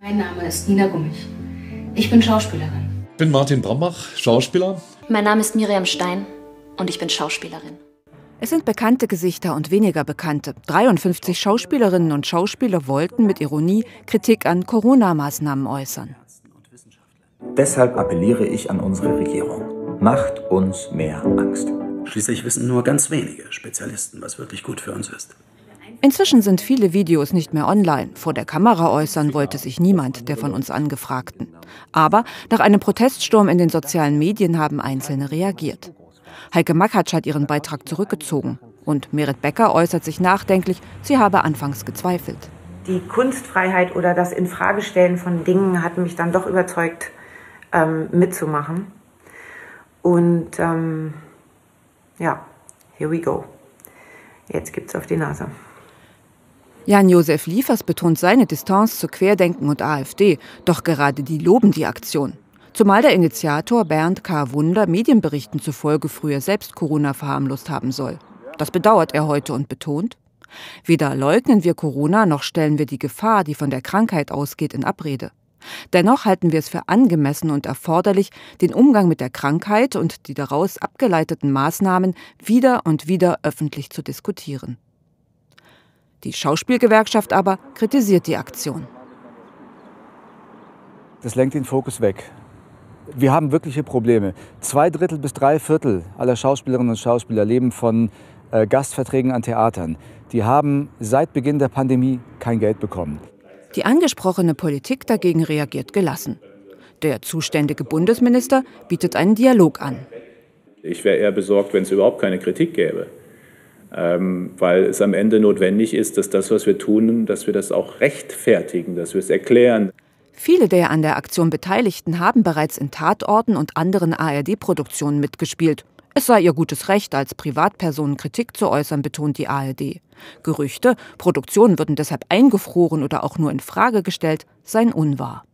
Mein Name ist Nina Gummich. Ich bin Schauspielerin. Ich bin Martin Brambach, Schauspieler. Mein Name ist Miriam Stein und ich bin Schauspielerin. Es sind bekannte Gesichter und weniger bekannte. 53 Schauspielerinnen und Schauspieler wollten mit Ironie Kritik an Corona-Maßnahmen äußern. Deshalb appelliere ich an unsere Regierung. Macht uns mehr Angst. Schließlich wissen nur ganz wenige Spezialisten, was wirklich gut für uns ist. Inzwischen sind viele Videos nicht mehr online. Vor der Kamera äußern wollte sich niemand der von uns Angefragten. Aber nach einem Proteststurm in den sozialen Medien haben Einzelne reagiert. Heike Makatsch hat ihren Beitrag zurückgezogen. Und Merit Becker äußert sich nachdenklich, sie habe anfangs gezweifelt. Die Kunstfreiheit oder das Infragestellen von Dingen hat mich dann doch überzeugt, ähm, mitzumachen. Und ähm, ja, here we go. Jetzt gibt's auf die Nase. Jan-Josef Liefers betont seine Distanz zu Querdenken und AfD, doch gerade die loben die Aktion. Zumal der Initiator Bernd K. Wunder Medienberichten zufolge früher selbst Corona verharmlost haben soll. Das bedauert er heute und betont, weder leugnen wir Corona noch stellen wir die Gefahr, die von der Krankheit ausgeht, in Abrede. Dennoch halten wir es für angemessen und erforderlich, den Umgang mit der Krankheit und die daraus abgeleiteten Maßnahmen wieder und wieder öffentlich zu diskutieren. Die Schauspielgewerkschaft aber kritisiert die Aktion. Das lenkt den Fokus weg. Wir haben wirkliche Probleme. Zwei Drittel bis drei Viertel aller Schauspielerinnen und Schauspieler leben von äh, Gastverträgen an Theatern. Die haben seit Beginn der Pandemie kein Geld bekommen. Die angesprochene Politik dagegen reagiert gelassen. Der zuständige Bundesminister bietet einen Dialog an. Ich wäre eher besorgt, wenn es überhaupt keine Kritik gäbe. Ähm, weil es am Ende notwendig ist, dass das, was wir tun, dass wir das auch rechtfertigen, dass wir es erklären. Viele der an der Aktion Beteiligten haben bereits in Tatorten und anderen ARD-Produktionen mitgespielt. Es sei ihr gutes Recht, als Privatpersonen Kritik zu äußern, betont die ARD. Gerüchte, Produktionen würden deshalb eingefroren oder auch nur in Frage gestellt, seien unwahr.